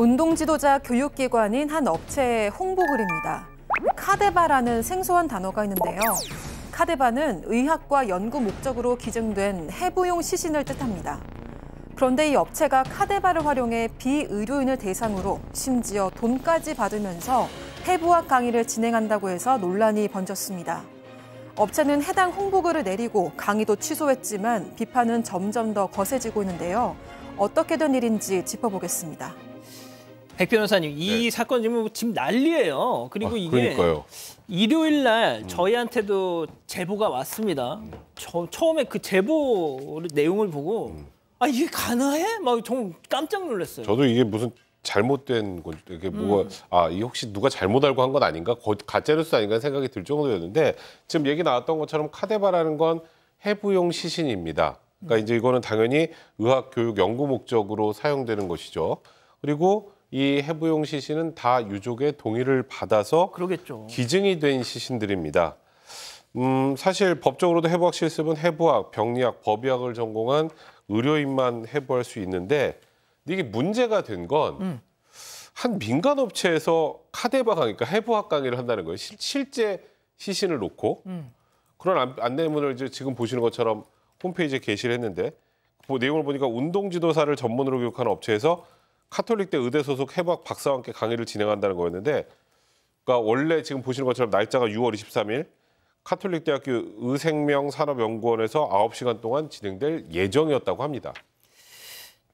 운동 지도자 교육기관인 한 업체의 홍보글입니다. 카데바라는 생소한 단어가 있는데요. 카데바는 의학과 연구 목적으로 기증된 해부용 시신을 뜻합니다. 그런데 이 업체가 카데바를 활용해 비의료인을 대상으로 심지어 돈까지 받으면서 해부학 강의를 진행한다고 해서 논란이 번졌습니다. 업체는 해당 홍보글을 내리고 강의도 취소했지만 비판은 점점 더 거세지고 있는데요. 어떻게 된 일인지 짚어보겠습니다. 백 변호사님 이 네. 사건 지금 뭐 지금 난리예요. 그리고 아, 이게 그러니까요. 일요일 날 음. 저희한테도 제보가 왔습니다. 음. 저, 처음에 그 제보 내용을 보고 음. 아 이게 가능해? 막 정말 깜짝 놀랐어요. 저도 이게 무슨 잘못된 건 이게 뭐가 음. 아이 혹시 누가 잘못 알고 한 건 아닌가 가짜뉴스 아닌가 생각이 들 정도였는데 지금 얘기 나왔던 것처럼 카데바라는 건 해부용 시신입니다. 그러니까 음. 이제 이거는 당연히 의학 교육 연구 목적으로 사용되는 것이죠. 그리고 이 해부용 시신은 다 유족의 동의를 받아서 그러겠죠. 기증이 된 시신들입니다. 음, 사실 법적으로도 해부학 실습은 해부학, 병리학, 법의학을 전공한 의료인만 해부할 수 있는데 이게 문제가 된건 음. 민간 업체에서 카데바 강의, 그 그러니까 해부학 강의를 한다는 거예요. 시, 실제 시신을 놓고 음. 그런 안, 내문을 이제 지금 보시는 것처럼 홈페이지에 게시를 했는데 뭐 내용을 보니까 운동 지도사를 전문으로 교육하는 업체에서 카톨릭대 의대 소속 해박 박사와 함께 강의를 진행한다는 거였는데 그러니까 원래 지금 보시는 것처럼 날짜가 6월 23일 카톨릭대학교 의생명산업연구원에서 9시간 동안 진행될 예정이었다고 합니다.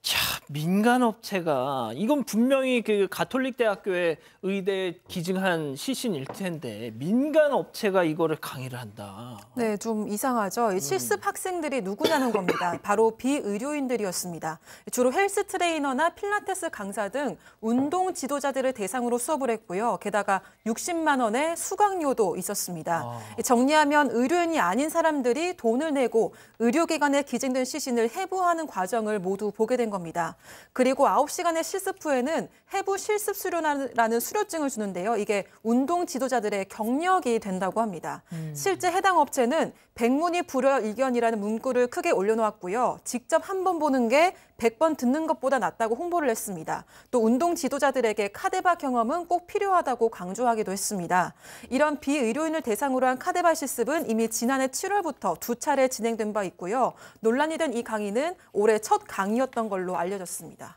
자, 민간 업체가 이건 분명히 그 가톨릭 대학교의 의대 기증한 시신일 텐데 민간 업체가 이거를 강의를 한다. 네, 좀 이상하죠. 음. 실습 학생들이 누구냐는 겁니다. 바로 비의료인들이었습니다. 주로 헬스 트레이너나 필라테스 강사 등 운동 지도자들을 대상으로 수업을 했고요. 게다가 60만 원의 수강료도 있었습니다. 아. 정리하면 의료인이 아닌 사람들이 돈을 내고 의료기관에 기증된 시신을 해부하는 과정을 모두 보게 된 겁니다. 그리고 9시간의 실습 후에는 해부 실습 수료라는 수료증을 주는데요. 이게 운동 지도자들의 경력이 된다고 합니다. 음. 실제 해당 업체는 백문이 불여 일견이라는 문구를 크게 올려놓았고요. 직접 한번 보는 게 100번 듣는 것보다 낫다고 홍보를 했습니다. 또 운동 지도자들에게 카데바 경험은 꼭 필요하다고 강조하기도 했습니다. 이런 비의료인을 대상으로 한 카데바 실습은 이미 지난해 7월부터 두 차례 진행된 바 있고요. 논란이 된 이 강의는 올해 첫 강의였던 걸로 알려졌습니다.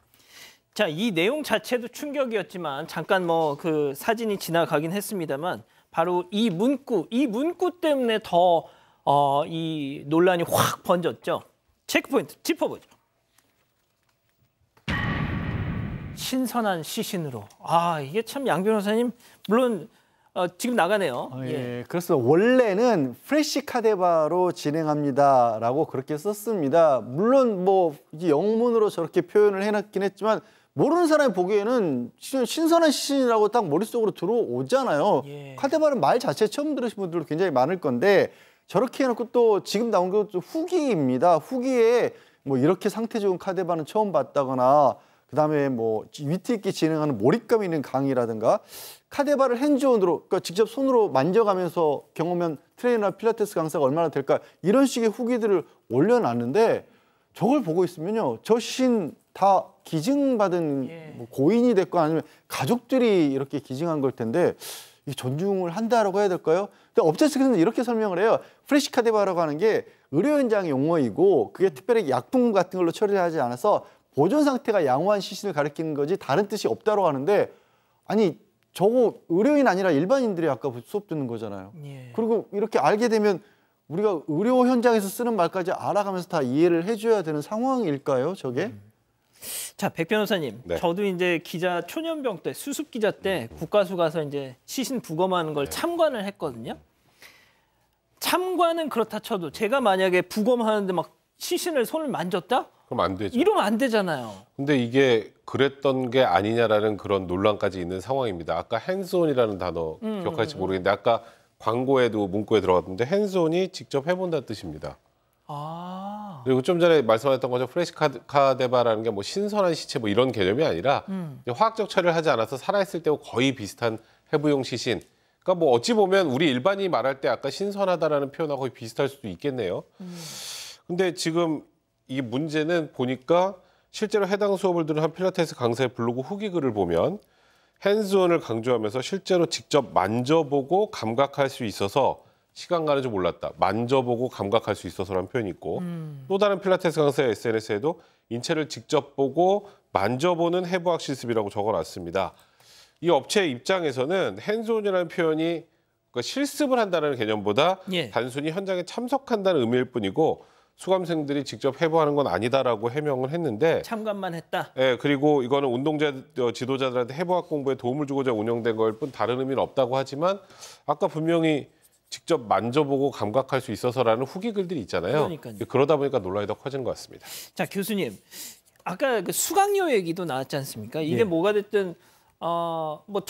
자, 이 내용 자체도 충격이었지만 잠깐 뭐 그 사진이 지나가긴 했습니다만 바로 이 문구, 이 문구 때문에 더 어, 논란이 확 번졌죠. 체크포인트 짚어보죠. 신선한 시신으로. 아 이게 참 양 변호사님 물론 어, 지금 나가네요. 아, 예. 예. 그래서 원래는 프레시 카데바로 진행합니다라고 그렇게 썼습니다. 물론 뭐 영문으로 저렇게 표현을 해놨긴 했지만 모르는 사람이 보기에는 신선한 시신이라고 딱 머릿속으로 들어오잖아요. 예. 카데바는 말 자체 처음 들으신 분들도 굉장히 많을 건데 저렇게 해놓고 또 지금 나온 것도 후기입니다. 후기에 뭐 이렇게 상태 좋은 카데바는 처음 봤다거나 그다음에 뭐 위트 있게 진행하는 몰입감 있는 강의라든가 카데바를 핸즈온으로 그러니까 직접 손으로 만져가면서 경험한 트레이너나 필라테스 강사가 얼마나 될까 이런 식의 후기들을 올려놨는데 저걸 보고 있으면요 저신 다 기증받은 예. 뭐 고인이 될거 아니면 가족들이 이렇게 기증한 걸 텐데 이 존중을 한다라고 해야 될까요? 근데 업체 측에서는 이렇게 설명을 해요. 프레시 카데바라고 하는 게 의료 현장 용어이고 그게 특별히 약품 같은 걸로 처리하지 않아서 보존 상태가 양호한 시신을 가리키는 거지 다른 뜻이 없다고 하는데 아니 저거 의료인 아니라 일반인들이 아까 수업 듣는 거잖아요. 예. 그리고 이렇게 알게 되면 우리가 의료 현장에서 쓰는 말까지 알아가면서 다 이해를 해줘야 되는 상황일까요, 저게? 음. 자, 백 변호사님. 네. 저도 이제 기자 초년병 때 수습 기자 때 음. 국가수 가서 이제 시신 부검하는 걸 네. 참관을 했거든요. 참관은 그렇다 쳐도 제가 만약에 부검하는데 막 시신을 손을 만졌다? 그럼 안 되죠. 이러면 안 되잖아요. 근데 이게 그랬던 게 아니냐라는 그런 논란까지 있는 상황입니다. 아까 핸즈온이라는 단어 음, 기억할지 음, 모르겠는데 아까 광고에도 문구에 들어갔는데 핸즈온이 직접 해본다는 뜻입니다. 아. 그리고 좀 전에 말씀하셨던 것처럼 프레시 카데바라는 게 뭐 신선한 시체 뭐 이런 개념이 아니라 음. 화학적 처리를 하지 않아서 살아있을 때와 거의 비슷한 해부용 시신. 그러니까 뭐 어찌 보면 우리 일반인이 말할 때 아까 신선하다라는 표현하고 거의 비슷할 수도 있겠네요. 음. 근데 지금 이 문제는 보니까 실제로 해당 수업을 들은 한 필라테스 강사의 블로그 후기 글을 보면 핸즈온을 강조하면서 실제로 직접 만져보고 감각할 수 있어서 시간 가는 줄 몰랐다. 만져보고 감각할 수 있어서라는 표현이 있고 음. 또 다른 필라테스 강사의 SNS에도 인체를 직접 보고 만져보는 해부학 실습이라고 적어놨습니다. 이 업체 의 입장에서는 핸즈온이라는 표현이 그러니까 실습을 한다는 개념보다 예. 단순히 현장에 참석한다는 의미일 뿐이고 수감생들이 직접 해부하는 건 아니다라고 해명을 했는데 참관만 했다. 예, 그리고 이거는 운동자 어, 지도자들한테 해부학 공부에 도움을 주고자 운영된 걸뿐 다른 의미는 없다고 하지만 아까 분명히 직접 만져보고 감각할 수 있어서라는 후기 글들이 있잖아요. 그러니까요. 그러다 보니까 논란이 더 커진 것 같습니다. 자 교수님, 아까 그 수강료 얘기도 나왔지 않습니까? 이게 예. 뭐가 됐든 어뭐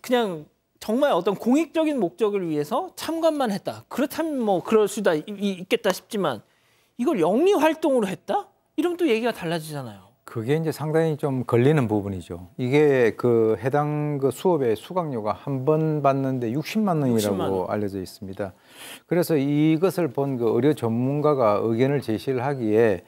그냥 정말 어떤 공익적인 목적을 위해서 참관만 했다. 그렇다면 뭐 그럴 수도 있겠다 싶지만 이걸 영리 활동으로 했다? 이러면 또 얘기가 달라지잖아요. 그게 이제 상당히 좀 걸리는 부분이죠. 이게 그 해당 그 수업의 수강료가 한 번 받는데 60만 원이라고 60만 원. 알려져 있습니다. 그래서 이것을 본 그 의료 전문가가 의견을 제시를 하기에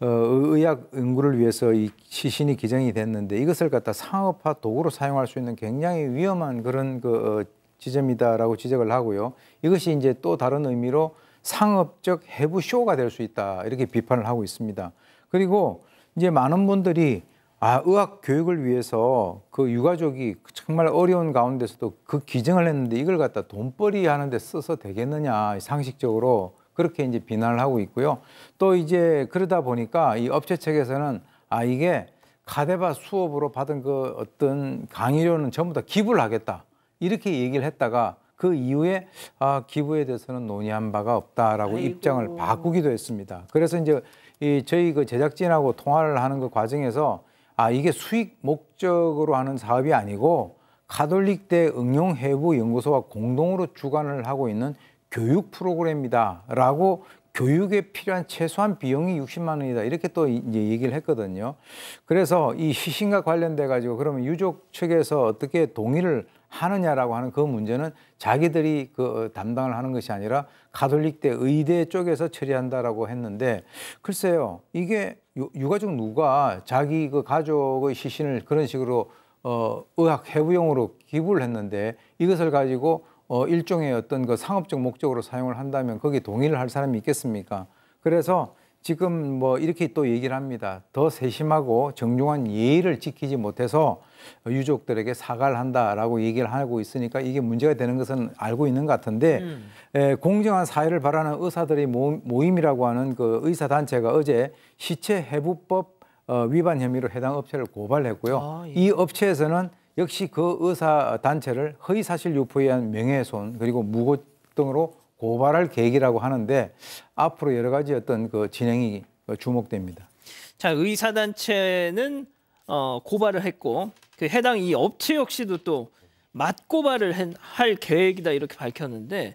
어, 의학 연구를 위해서 이 시신이 기정이 됐는데 이것을 갖다 상업화 도구로 사용할 수 있는 굉장히 위험한 그런 그 어, 지점이다라고 지적을 하고요. 이것이 이제 또 다른 의미로 상업적 해부 쇼가 될 수 있다 이렇게 비판을 하고 있습니다. 그리고 이제 많은 분들이 아 의학 교육을 위해서 그 유가족이 정말 어려운 가운데서도 그 기증을 했는데 이걸 갖다 돈벌이 하는데 써서 되겠느냐 상식적으로 그렇게 이제 비난을 하고 있고요. 또 이제 그러다 보니까 이 업체 측에서는 아 이게 카데바 수업으로 받은 그 어떤 강의료는 전부 다 기부를 하겠다 이렇게 얘기를 했다가 그 이후에 아, 기부에 대해서는 논의한 바가 없다라고 아이고. 입장을 바꾸기도 했습니다. 그래서 이제 이 저희 그 제작진하고 통화를 하는 그 과정에서 아 이게 수익 목적으로 하는 사업이 아니고 카톨릭대 응용해부연구소와 공동으로 주관을 하고 있는 교육 프로그램이다라고 교육에 필요한 최소한 비용이 60만 원이다 이렇게 또 이제 얘기를 했거든요. 그래서 이 시신과 관련돼 가지고 그러면 유족 측에서 어떻게 동의를 하느냐라고 하는 그 문제는 자기들이 그 어, 담당을 하는 것이 아니라 가톨릭대 의대 쪽에서 처리한다라고 했는데 글쎄요 이게 유가족 누가 자기 그 가족의 시신을 그런 식으로 어 의학 해부용으로 기부를 했는데 이것을 가지고 어 일종의 어떤 그 상업적 목적으로 사용을 한다면 거기 동의를 할 사람이 있겠습니까? 그래서 지금 뭐 이렇게 또 얘기를 합니다. 더 세심하고 정중한 예의를 지키지 못해서 유족들에게 사과를 한다라고 얘기를 하고 있으니까 이게 문제가 되는 것은 알고 있는 것 같은데 음. 에, 공정한 사회를 바라는 의사들의 모임이라고 하는 그 의사 단체가 어제 시체 해부법 어, 위반 혐의로 해당 업체를 고발했고요. 아, 예. 이 업체에서는 역시 그 의사 단체를 허위사실 유포에 의한 명예훼손 그리고 무고 등으로 고발할 계획이라고 하는데 앞으로 여러 가지 어떤 그 진행이 주목됩니다. 자 의사단체는 어, 고발을 했고 그 해당 이 업체 역시도 또 맞고발을 할 계획이다 이렇게 밝혔는데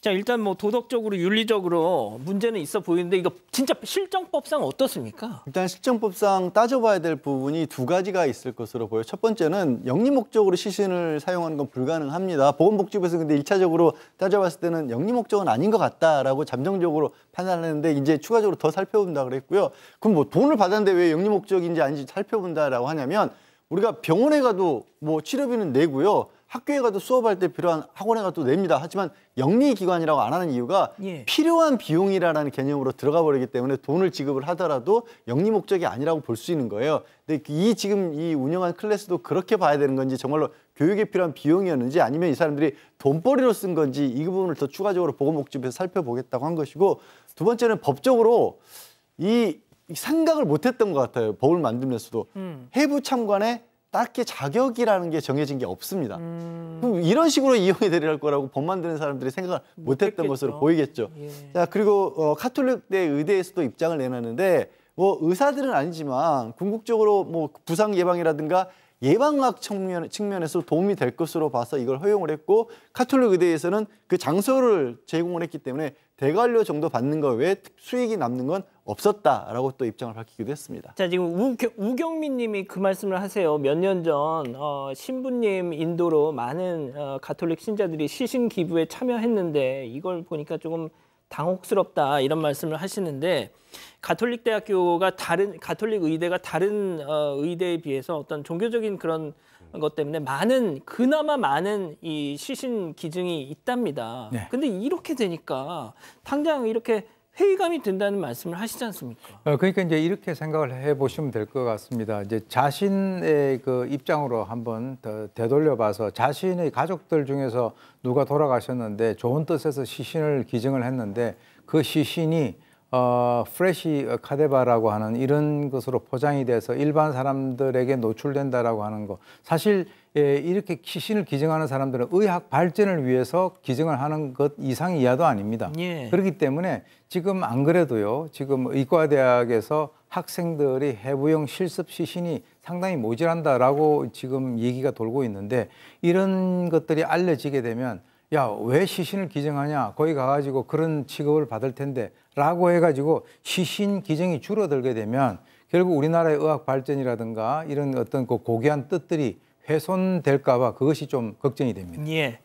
자 일단 뭐 도덕적으로 윤리적으로 문제는 있어 보이는데 이거 진짜 실정법상 어떻습니까? 일단 실정법상 따져봐야 될 부분이 두 가지가 있을 것으로 보여요. 첫 번째는 영리 목적으로 시신을 사용하는 건 불가능합니다. 보건복지부에서 근데 일차적으로 따져봤을 때는 영리 목적은 아닌 것 같다라고 잠정적으로 판단했는데 이제 추가적으로 더 살펴본다 그랬고요. 그럼 뭐 돈을 받았는데 왜 영리 목적인지 아닌지 살펴본다라고 하냐면 우리가 병원에 가도 뭐 치료비는 내고요. 학교에 가도 수업할 때 필요한 학원에 가도 냅니다. 하지만 영리기관이라고 안 하는 이유가 예. 필요한 비용이라는 개념으로 들어가 버리기 때문에 돈을 지급을 하더라도 영리 목적이 아니라고 볼 수 있는 거예요. 근데 그 이 지금 이 운영한 클래스도 그렇게 봐야 되는 건지 정말로 교육에 필요한 비용이었는지 아니면 이 사람들이 돈벌이로 쓴 건지 이 부분을 더 추가적으로 보건복지부에서 살펴보겠다고 한 것이고 두 번째는 법적으로 이 생각을 못했던 것 같아요. 법을 만들면서도 음. 해부 참관에 딱히 자격이라는 게 정해진 게 없습니다. 음. 그럼 이런 식으로 이용해 드릴 거라고 법 만드는 사람들이 생각을 못했던 것으로 보이겠죠. 예. 자 그리고 어, 카톨릭대 의대에서도 입장을 내놨는데 뭐 의사들은 아니지만 궁극적으로 뭐 부상 예방이라든가 예방학 측면, 측면에서 도움이 될 것으로 봐서 이걸 허용을 했고 카톨릭 의대에서는 그 장소를 제공을 했기 때문에 대관료 정도 받는 거 외에 수익이 남는 건 없었다라고 또 입장을 밝히기도 했습니다. 자 지금 우, 경민님이 그 말씀을 하세요. 몇 년전 어, 신부님 인도로 많은 어, 가톨릭 신자들이 시신 기부에 참여했는데 이걸 보니까 조금 당혹스럽다 이런 말씀을 하시는데 가톨릭 대학교가 다른 가톨릭 의대가 다른 어, 의대에 비해서 어떤 종교적인 그런 것 때문에 많은 그나마 많은 이 시신 기증이 있답니다. 네. 근데 이렇게 되니까 당장 이렇게 회의감이 든다는 말씀을 하시지 않습니까? 어, 그러니까 이제 이렇게 생각을 해보시면 될 것 같습니다. 이제 자신의 그 입장으로 한번 더 되돌려봐서 자신의 가족들 중에서 누가 돌아가셨는데 좋은 뜻에서 시신을 기증을 했는데 그 시신이 어, 프레시 어, 카데바라고 하는 이런 것으로 포장이 돼서 일반 사람들에게 노출된다라고 하는 거 사실 예, 이렇게 신을 기증하는 사람들은 의학 발전을 위해서 기증을 하는 것 이상 이하도 아닙니다. 예. 그렇기 때문에 지금 안 그래도요. 지금 의과대학에서 학생들이 해부용 실습 시신이 상당히 모질한다라고 지금 얘기가 돌고 있는데 이런 것들이 알려지게 되면 야, 왜 시신을 기증하냐? 거기 가가지고 그런 취급을 받을 텐데. 라고 해가지고 시신 기증이 줄어들게 되면 결국 우리나라의 의학 발전이라든가 이런 어떤 그 고귀한 뜻들이 훼손될까봐 그것이 좀 걱정이 됩니다. 예.